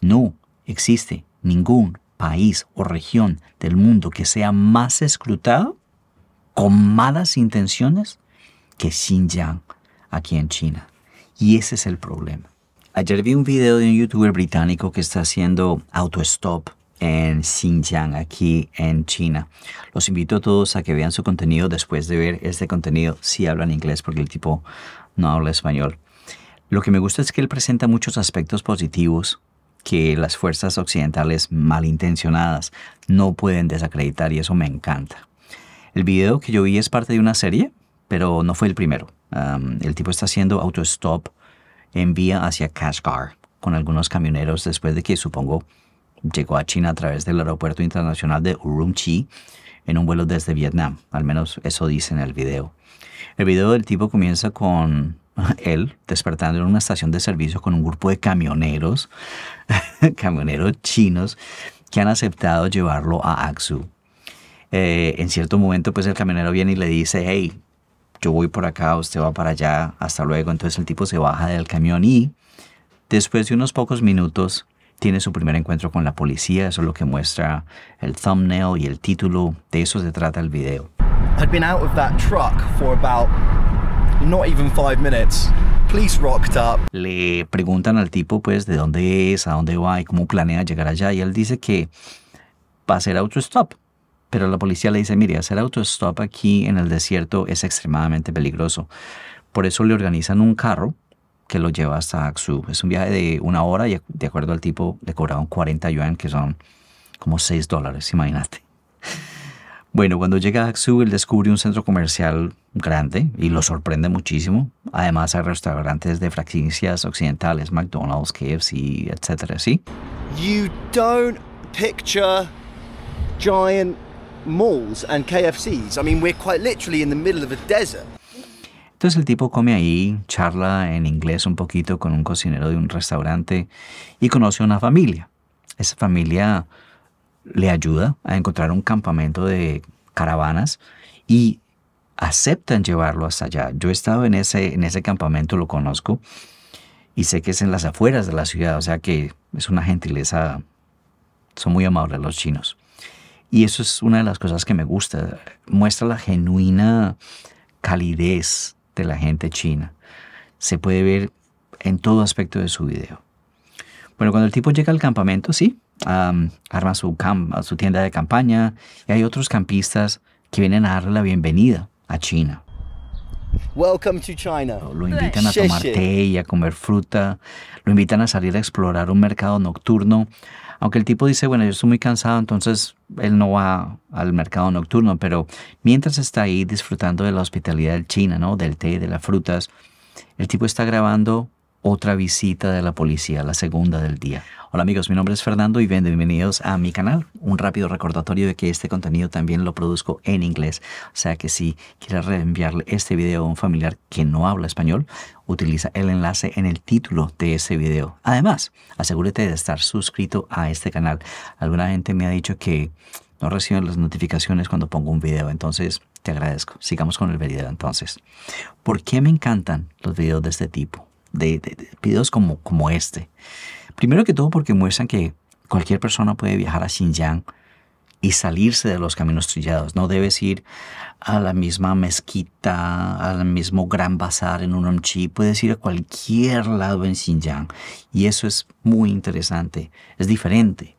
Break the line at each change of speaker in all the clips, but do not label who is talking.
No existe ningún país o región del mundo que sea más escrutado con malas intenciones que Xinjiang aquí en China. Y ese es el problema. Ayer vi un video de un youtuber británico que está haciendo auto-stop en Xinjiang, aquí en China. Los invito a todos a que vean su contenido después de ver este contenido si hablan inglés porque el tipo no habla español. Lo que me gusta es que él presenta muchos aspectos positivos que las fuerzas occidentales malintencionadas no pueden desacreditar y eso me encanta. El video que yo vi es parte de una serie, pero no fue el primero. el tipo está haciendo autostop en vía hacia Kashgar con algunos camioneros después de que supongo llegó a China a través del aeropuerto internacional de Urumqi en un vuelo desde Vietnam. Al menos eso dice en el video. El video del tipo comienza con él despertando en una estación de servicio con un grupo de camioneros, camioneros chinos, que han aceptado llevarlo a Aksu. Eh, en cierto momento, pues el camionero viene y le dice, hey, yo voy por acá, usted va para allá, hasta luego. Entonces el tipo se baja del camión y después de unos pocos minutos tiene su primer encuentro con la policía. Eso es lo que muestra el thumbnail y el título. De eso se trata el video. I'd out of that truck for about even five minutes. Police up. Le preguntan al tipo pues de dónde es, a dónde va y cómo planea llegar allá y él dice que va a hacer autostop. Pero la policía le dice, mire, hacer autostop aquí en el desierto es extremadamente peligroso. Por eso le organizan un carro que lo lleva hasta Aksu. Es un viaje de una hora y de acuerdo al tipo le cobraron 40 yuan, que son como 6 dólares, imagínate. Bueno, cuando llega a Aksu, él descubre un centro comercial grande y lo sorprende muchísimo. Además, hay restaurantes de franquicias occidentales, McDonald's, KFC, etcétera, ¿sí? You don't picture giant malls and KFCs. I mean, we're quite literally in the middle of a desert. Entonces el tipo come ahí, charla en inglés un poquito con un cocinero de un restaurante y conoce a una familia. Esa familia le ayuda a encontrar un campamento de caravanas y aceptan llevarlo hasta allá. Yo he estado en ese, en ese campamento, lo conozco, y sé que es en las afueras de la ciudad, o sea que es una gentileza, son muy amables los chinos. Y eso es una de las cosas que me gusta, muestra la genuina calidez de la gente china. Se puede ver en todo aspecto de su video. Bueno, cuando el tipo llega al campamento, sí, arma su, su tienda de campaña y hay otros campistas que vienen a darle la bienvenida a China. Welcome to China. Lo invitan a tomar té y a comer fruta, lo invitan a salir a explorar un mercado nocturno, aunque el tipo dice, bueno, yo estoy muy cansado, entonces él no va al mercado nocturno, pero mientras está ahí disfrutando de la hospitalidad china, ¿no? Del té, de las frutas, el tipo está grabando otra visita de la policía, la segunda del día. Hola amigos, mi nombre es Fernando y bienvenidos a mi canal. Un rápido recordatorio de que este contenido también lo produzco en inglés. O sea que si quieres reenviarle este video a un familiar que no habla español, utiliza el enlace en el título de ese video. Además, asegúrate de estar suscrito a este canal. Alguna gente me ha dicho que no reciben las notificaciones cuando pongo un video, entonces te agradezco. Sigamos con el video entonces. ¿Por qué me encantan los videos de este tipo? de, videos como, como este. Primero que todo porque muestran que cualquier persona puede viajar a Xinjiang y salirse de los caminos trillados. No debes ir a la misma mezquita, al mismo gran bazar en Urumqi, puedes ir a cualquier lado en Xinjiang. Y eso es muy interesante, es diferente.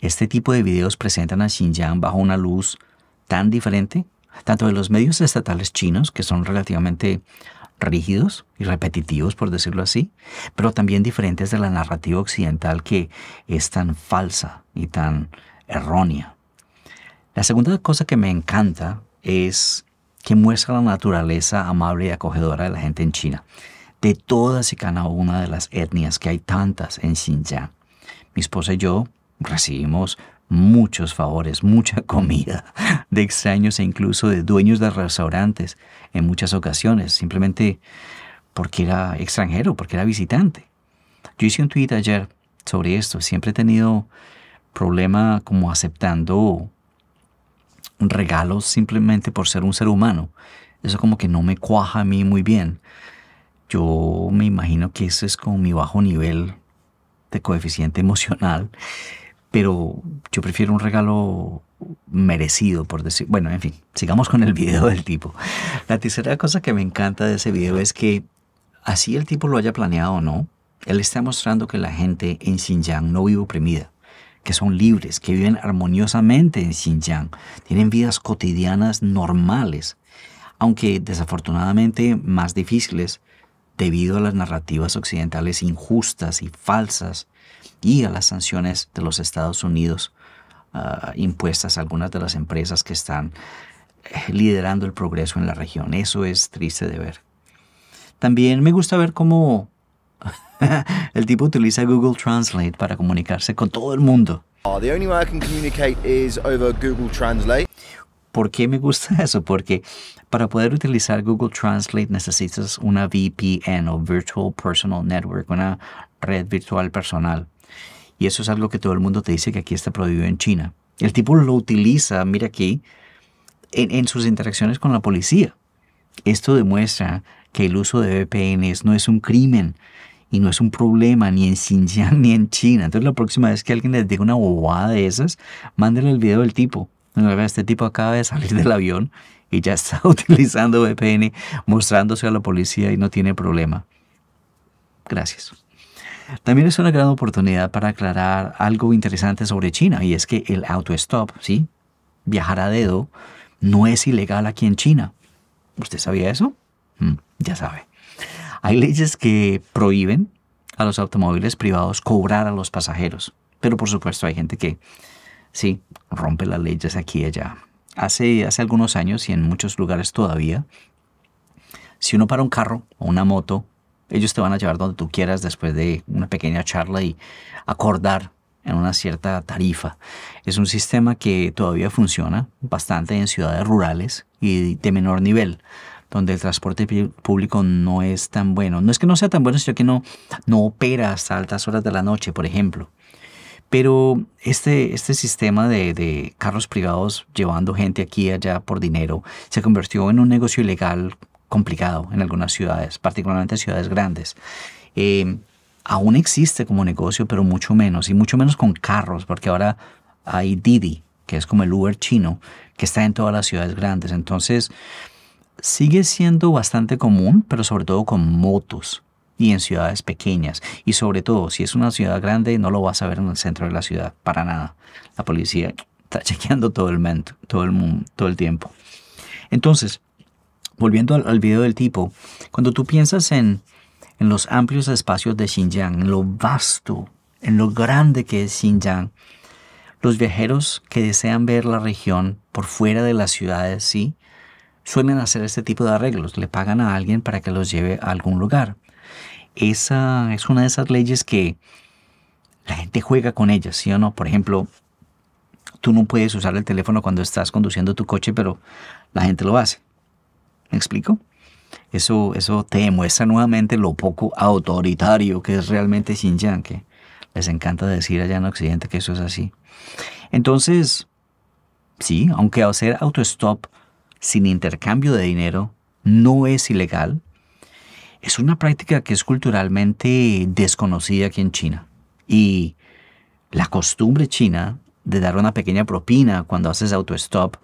Este tipo de videos presentan a Xinjiang bajo una luz tan diferente, tanto de los medios estatales chinos, que son relativamente rígidos y repetitivos, por decirlo así, pero también diferentes de la narrativa occidental que es tan falsa y tan errónea. La segunda cosa que me encanta es que muestra la naturaleza amable y acogedora de la gente en China, de todas y cada una de las etnias que hay tantas en Xinjiang. Mi esposa y yo recibimos muchos favores, mucha comida, de extraños e incluso de dueños de restaurantes en muchas ocasiones, simplemente porque era extranjero, porque era visitante. Yo hice un tweet ayer sobre esto, siempre he tenido problema como aceptando regalos simplemente por ser un ser humano. Eso como que no me cuaja a mí muy bien. Yo me imagino que ese es como mi bajo nivel de coeficiente emocional pero yo prefiero un regalo merecido, por decir. Bueno, en fin, sigamos con el video del tipo. La tercera cosa que me encanta de ese video es que, así el tipo lo haya planeado o no, él está mostrando que la gente en Xinjiang no vive oprimida, que son libres, que viven armoniosamente en Xinjiang, tienen vidas cotidianas normales, aunque desafortunadamente más difíciles debido a las narrativas occidentales injustas y falsas y a las sanciones de los Estados Unidos ah, impuestas a algunas de las empresas que están eh, liderando el progreso en la región. Eso es triste de ver. También me gusta ver cómo el tipo utiliza Google Translate para comunicarse con todo el mundo. ¿Por qué me gusta eso? Porque para poder utilizar Google Translate necesitas una VPN o Virtual Personal Network, una red virtual personal. Y eso es algo que todo el mundo te dice que aquí está prohibido en China. El tipo lo utiliza, mira aquí, en, sus interacciones con la policía. Esto demuestra que el uso de VPNs no es un crimen y no es un problema ni en Xinjiang ni en China. Entonces la próxima vez que alguien les diga una bobada de esas, mándenle el video del tipo este tipo acaba de salir del avión y ya está utilizando VPN, mostrándose a la policía y no tiene problema. Gracias. También es una gran oportunidad para aclarar algo interesante sobre China y es que el auto-stop, ¿sí? Viajar a dedo no es ilegal aquí en China. ¿Usted sabía eso? Mm, ya sabe. Hay leyes que prohíben a los automóviles privados cobrar a los pasajeros, pero por supuesto hay gente que Sí, rompe las leyes aquí y allá. Hace, hace algunos años y en muchos lugares todavía, si uno para un carro o una moto, ellos te van a llevar donde tú quieras después de una pequeña charla y acordar en una cierta tarifa. Es un sistema que todavía funciona bastante en ciudades rurales y de menor nivel, donde el transporte público no es tan bueno. No es que no sea tan bueno, sino que no, no opera hasta altas horas de la noche, por ejemplo. Pero este, este sistema de, carros privados llevando gente aquí y allá por dinero se convirtió en un negocio ilegal complicado en algunas ciudades, particularmente ciudades grandes. Eh, aún existe como negocio, pero mucho menos, y mucho menos con carros, porque ahora hay Didi, que es como el Uber chino, que está en todas las ciudades grandes. Entonces, sigue siendo bastante común, pero sobre todo con motos y en ciudades pequeñas. Y sobre todo, si es una ciudad grande, no lo vas a ver en el centro de la ciudad, para nada. La policía está chequeando todo el, mento, todo el, mundo, todo el tiempo. Entonces, volviendo al, video del tipo, cuando tú piensas en, en los amplios espacios de Xinjiang, en lo vasto, en lo grande que es Xinjiang, los viajeros que desean ver la región por fuera de las ciudades, sí, suelen hacer este tipo de arreglos. Le pagan a alguien para que los lleve a algún lugar esa es una de esas leyes que la gente juega con ellas, ¿sí o no? Por ejemplo, tú no puedes usar el teléfono cuando estás conduciendo tu coche, pero la gente lo hace. ¿Me explico? Eso, eso te demuestra nuevamente lo poco autoritario que es realmente Xinjiang, que les encanta decir allá en Occidente que eso es así. Entonces, sí, aunque hacer autostop sin intercambio de dinero no es ilegal, es una práctica que es culturalmente desconocida aquí en China. Y la costumbre china de dar una pequeña propina cuando haces auto-stop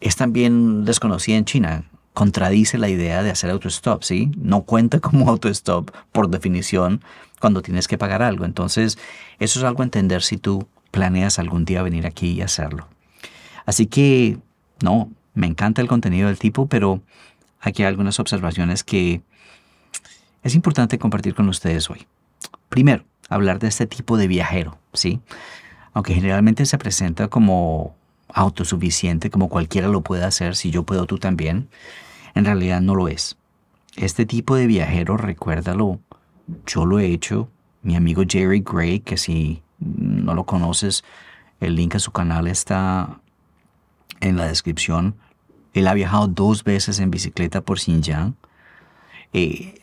es también desconocida en China. Contradice la idea de hacer auto-stop, ¿sí? No cuenta como auto-stop por definición cuando tienes que pagar algo. Entonces, eso es algo a entender si tú planeas algún día venir aquí y hacerlo. Así que, no, me encanta el contenido del tipo, pero aquí hay algunas observaciones que es importante compartir con ustedes hoy. Primero, hablar de este tipo de viajero, ¿sí? Aunque generalmente se presenta como autosuficiente, como cualquiera lo puede hacer, si yo puedo tú también, en realidad no lo es. Este tipo de viajero, recuérdalo, yo lo he hecho, mi amigo Jerry Gray, que si no lo conoces, el link a su canal está en la descripción. Él ha viajado dos veces en bicicleta por Xinjiang. Eh,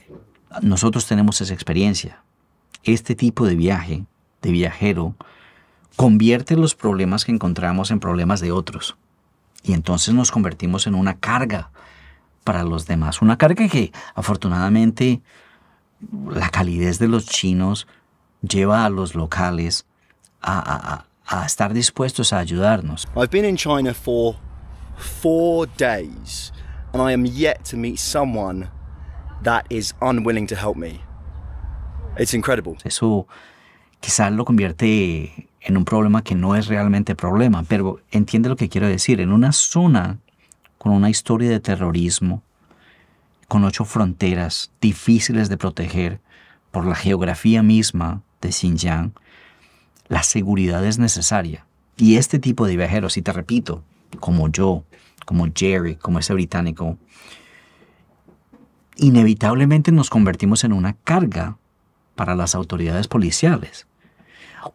nosotros tenemos esa experiencia. Este tipo de viaje, de viajero, convierte los problemas que encontramos en problemas de otros. Y entonces nos convertimos en una carga para los demás. Una carga que afortunadamente la calidez de los chinos lleva a los locales a, estar dispuestos a ayudarnos. I've been in China for four days and I am yet to meet someone that is unwilling to help me. It's incredible. Eso quizás lo convierte en un problema que no es realmente problema, pero entiende lo que quiero decir. En una zona con una historia de terrorismo, con ocho fronteras difíciles de proteger por la geografía misma de Xinjiang, la seguridad es necesaria. Y este tipo de viajeros, y te repito, como yo, como Jerry, como ese británico, inevitablemente nos convertimos en una carga para las autoridades policiales.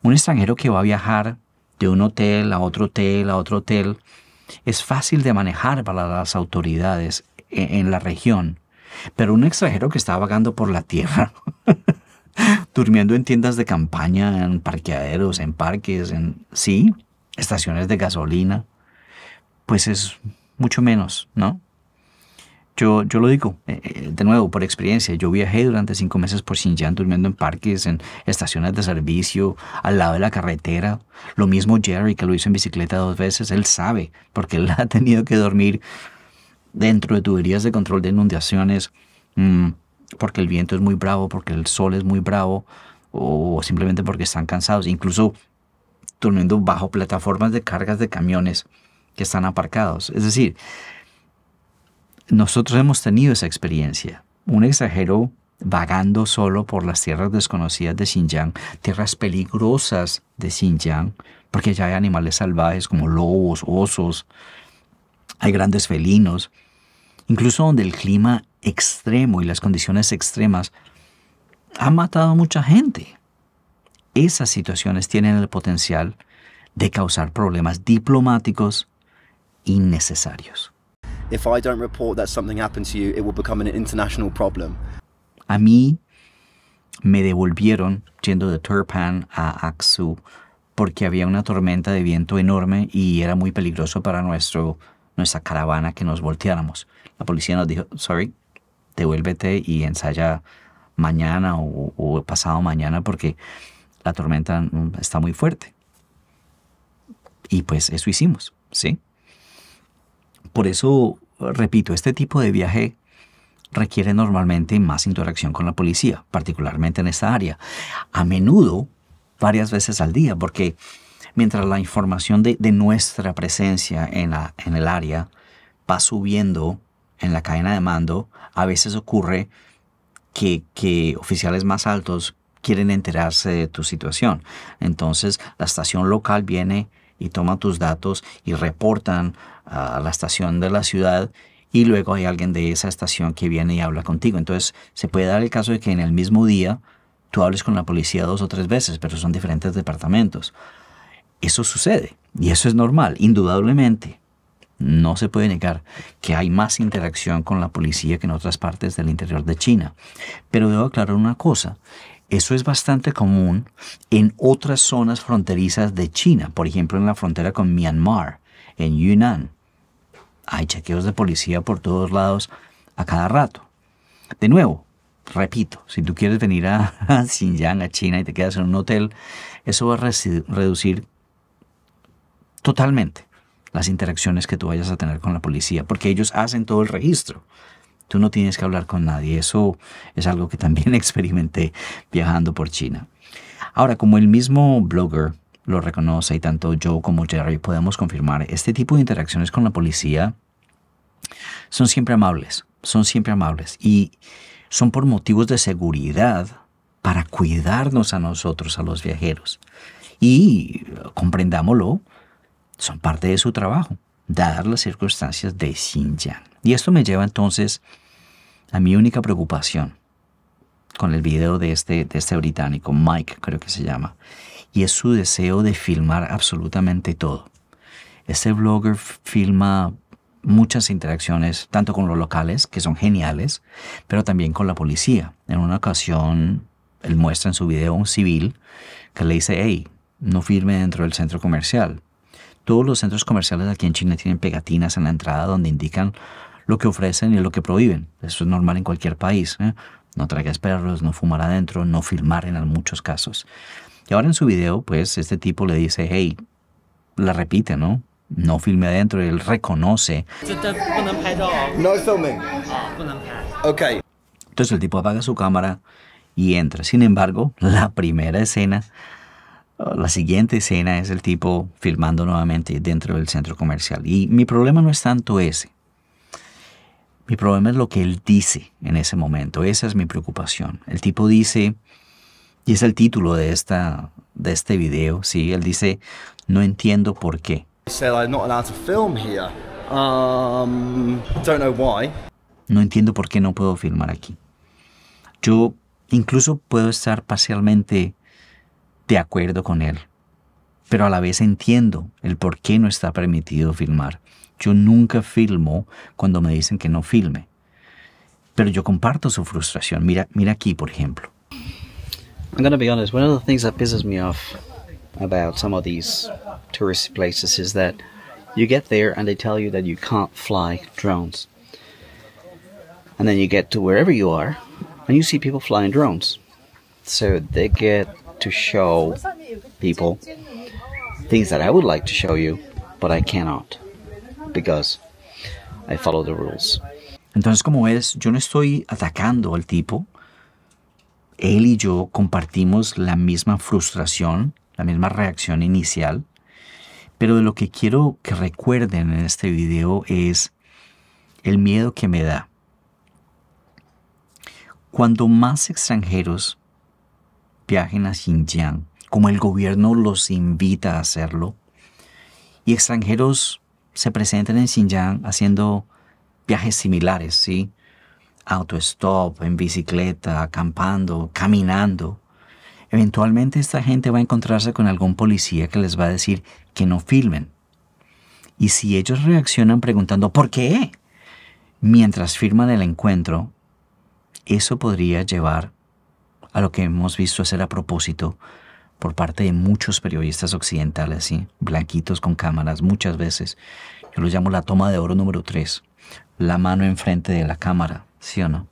Un extranjero que va a viajar de un hotel a otro hotel a otro hotel es fácil de manejar para las autoridades e, en, la región, pero un extranjero que está vagando por la tierra, durmiendo en tiendas de campaña, en parqueaderos, en parques, en sí, estaciones de gasolina, pues es mucho menos, ¿no? Yo, lo digo, eh, eh, de nuevo, por experiencia, yo viajé durante cinco meses por Xinjiang durmiendo en parques, en estaciones de servicio, al lado de la carretera. Lo mismo Jerry, que lo hizo en bicicleta dos veces, él sabe, porque él ha tenido que dormir dentro de tuberías de control de inundaciones, mm, porque el viento es muy bravo, porque el sol es muy bravo, o simplemente porque están cansados, incluso durmiendo bajo plataformas de cargas de camiones que están aparcados. Es decir, nosotros hemos tenido esa experiencia. Un exagero vagando solo por las tierras desconocidas de Xinjiang, tierras peligrosas de Xinjiang, porque ya hay animales salvajes como lobos, osos, hay grandes felinos, incluso donde el clima extremo y las condiciones extremas han matado a mucha gente. Esas situaciones tienen el potencial de causar problemas diplomáticos innecesarios if I don't report that something happened to you, it will become an A mí me devolvieron yendo de Turpan a Aksu porque había una tormenta de viento enorme y era muy peligroso para nuestro, nuestra caravana que nos volteáramos. La policía nos dijo, sorry, devuélvete y ensaya mañana o pasado mañana porque la tormenta está muy fuerte. Y pues eso hicimos, ¿sí? Por eso, repito, este tipo de viaje requiere normalmente más interacción con la policía, particularmente en esta área. A menudo, varias veces al día, porque mientras la información de, nuestra presencia en, el área va subiendo en la cadena de mando, a veces ocurre que, que oficiales más altos quieren enterarse de tu situación. Entonces, la estación local viene y toman tus datos y reportan a la estación de la ciudad y luego hay alguien de esa estación que viene y habla contigo. Entonces se puede dar el caso de que en el mismo día tú hables con la policía dos o tres veces, pero son diferentes departamentos. Eso sucede y eso es normal, indudablemente. No se puede negar que hay más interacción con la policía que en otras partes del interior de China. Pero debo aclarar una cosa. Eso es bastante común en otras zonas fronterizas de China, por ejemplo en la frontera con Myanmar, en Yunnan. Hay chequeos de policía por todos lados a cada rato. De nuevo, repito, si tú quieres venir a, Xinjiang, a China y te quedas en un hotel, eso va a reducir totalmente las interacciones que tú vayas a tener con la policía, porque ellos hacen todo el registro. Tú no tienes que hablar con nadie. Eso es algo que también experimenté viajando por China. Ahora, como el mismo blogger lo reconoce y tanto yo como Jerry podemos confirmar, este tipo de interacciones con la policía son siempre amables, son siempre amables y son por motivos de seguridad para cuidarnos a nosotros, a los viajeros. Y comprendámoslo, son parte de su trabajo, dar las circunstancias de Xinjiang. Y esto me lleva entonces a mi única preocupación con el video de este, de este británico, Mike creo que se llama, y es su deseo de filmar absolutamente todo. Este blogger filma muchas interacciones, tanto con los locales, que son geniales, pero también con la policía. En una ocasión, él muestra en su video a un civil que le dice, hey, no firme dentro del centro comercial. Todos los centros comerciales aquí en China tienen pegatinas en la entrada donde indican lo que ofrecen y lo que prohíben. Eso es normal en cualquier país. ¿eh? No traigas perros, no fumar adentro, no filmar en muchos casos. Y ahora en su video, pues este tipo le dice, hey, la repite, ¿no? No filme adentro, él reconoce. No filming. Ok. Entonces el tipo apaga su cámara y entra. Sin embargo, la primera escena, la siguiente escena es el tipo filmando nuevamente dentro del centro comercial. Y mi problema no es tanto ese. Mi problema es lo que él dice en ese momento. Esa es mi preocupación. El tipo dice, y es el título de, esta, de este video, ¿sí? Él dice, no entiendo por qué. No entiendo por qué no puedo filmar aquí. Yo incluso puedo estar parcialmente de acuerdo con él, pero a la vez entiendo el por qué no está permitido filmar. Yo nunca filmo cuando me dicen que no filme. Pero yo comparto su frustración. Mira, mira aquí, por ejemplo. I'm going to be honest. One of the things that pisses me off about some of these tourist places is that you get there and they tell you that you can't fly drones. And then you get to wherever you are and you see people flying drones. So they get to show people things that I would like to show you, but I cannot. Entonces, como es, yo no estoy atacando al tipo. Él y yo compartimos la misma frustración, la misma reacción inicial. Pero de lo que quiero que recuerden en este video es el miedo que me da. Cuando más extranjeros viajen a Xinjiang, como el gobierno los invita a hacerlo, y extranjeros se presenten en Xinjiang haciendo viajes similares, ¿sí? Autostop, en bicicleta, acampando, caminando. Eventualmente esta gente va a encontrarse con algún policía que les va a decir que no filmen. Y si ellos reaccionan preguntando ¿por qué? mientras firman el encuentro, eso podría llevar a lo que hemos visto hacer a propósito por parte de muchos periodistas occidentales, ¿sí? blanquitos con cámaras, muchas veces. Yo lo llamo la toma de oro número 3, la mano enfrente de la cámara, ¿sí o no?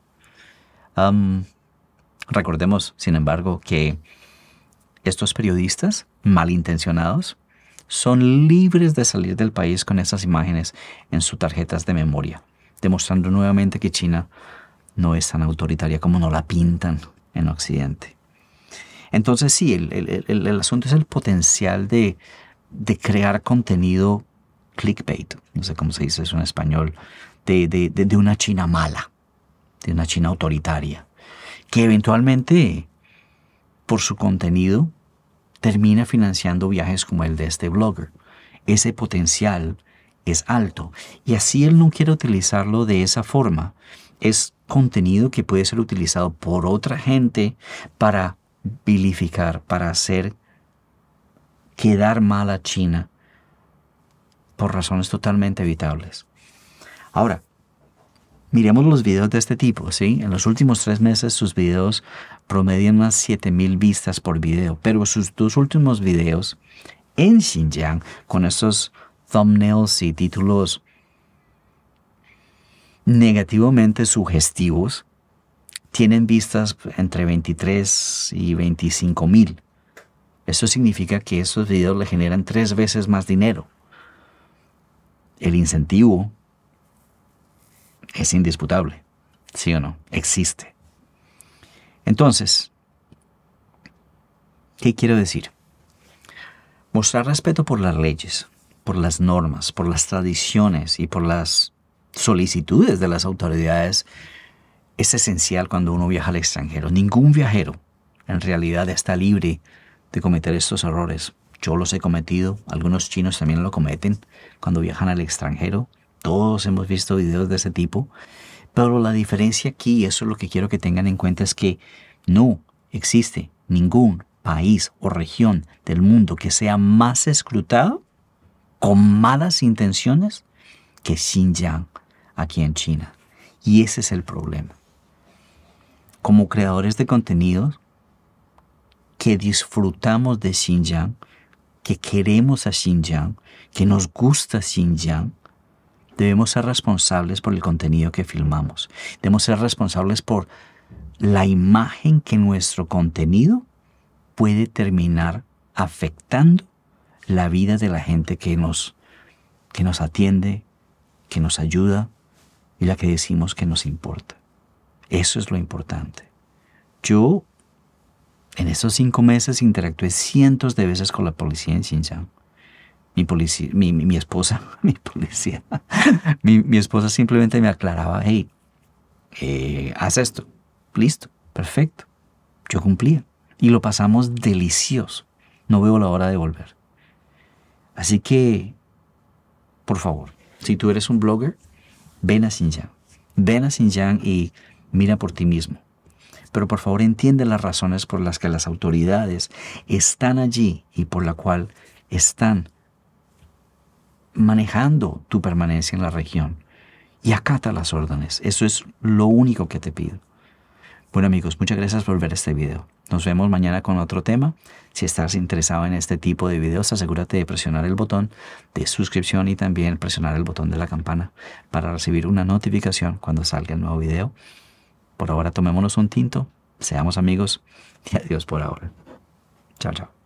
recordemos, sin embargo, que estos periodistas malintencionados son libres de salir del país con esas imágenes en sus tarjetas de memoria, demostrando nuevamente que China no es tan autoritaria como no la pintan en Occidente. Entonces sí, el, asunto es el potencial de, crear contenido clickbait, no sé cómo se dice eso en español, de, de una China mala, de una China autoritaria, que eventualmente por su contenido termina financiando viajes como el de este blogger. Ese potencial es alto y así él no quiere utilizarlo de esa forma. Es contenido que puede ser utilizado por otra gente para vilificar, para hacer quedar mal a China por razones totalmente evitables. Ahora, miremos los videos de este tipo, ¿sí? En los últimos tres meses sus videos promedian unas 7000 vistas por video, pero sus dos últimos videos en Xinjiang, con esos thumbnails y títulos negativamente sugestivos, tienen vistas entre 23 y 25 mil. Eso significa que esos videos le generan tres veces más dinero. El incentivo es indisputable, ¿sí o no? Existe. Entonces, ¿qué quiero decir? Mostrar respeto por las leyes, por las normas, por las tradiciones y por las solicitudes de las autoridades es esencial cuando uno viaja al extranjero. Ningún viajero en realidad está libre de cometer estos errores. Yo los he cometido, algunos chinos también lo cometen cuando viajan al extranjero. Todos hemos visto videos de ese tipo. Pero la diferencia aquí, eso es lo que quiero que tengan en cuenta, es que no existe ningún país o región del mundo que sea más escrutado con malas intenciones que Xinjiang aquí en China. Y ese es el problema como creadores de contenidos que disfrutamos de Xinjiang, que queremos a Xinjiang, que nos gusta Xinjiang, debemos ser responsables por el contenido que filmamos. Debemos ser responsables por la imagen que nuestro contenido puede terminar afectando la vida de la gente que nos, que nos atiende, que nos ayuda y la que decimos que nos importa. Eso es lo importante. Yo en esos cinco meses interactué cientos de veces con la policía en Xinjiang. Mi, mi, esposa, mi policía, mi, esposa simplemente me aclaraba, hey, eh, haz esto. Listo, perfecto. Yo cumplía. Y lo pasamos delicioso. No veo la hora de volver. Así que, por favor, si tú eres un blogger, ven a Xinjiang. Ven a Xinjiang y mira por ti mismo. Pero por favor entiende las razones por las que las autoridades están allí y por la cual están manejando tu permanencia en la región. Y acata las órdenes. Eso es lo único que te pido. Bueno amigos, muchas gracias por ver este video. Nos vemos mañana con otro tema. Si estás interesado en este tipo de videos, asegúrate de presionar el botón de suscripción y también presionar el botón de la campana para recibir una notificación cuando salga el nuevo video. Por ahora tomémonos un tinto, seamos amigos y adiós por ahora. Chao, chao.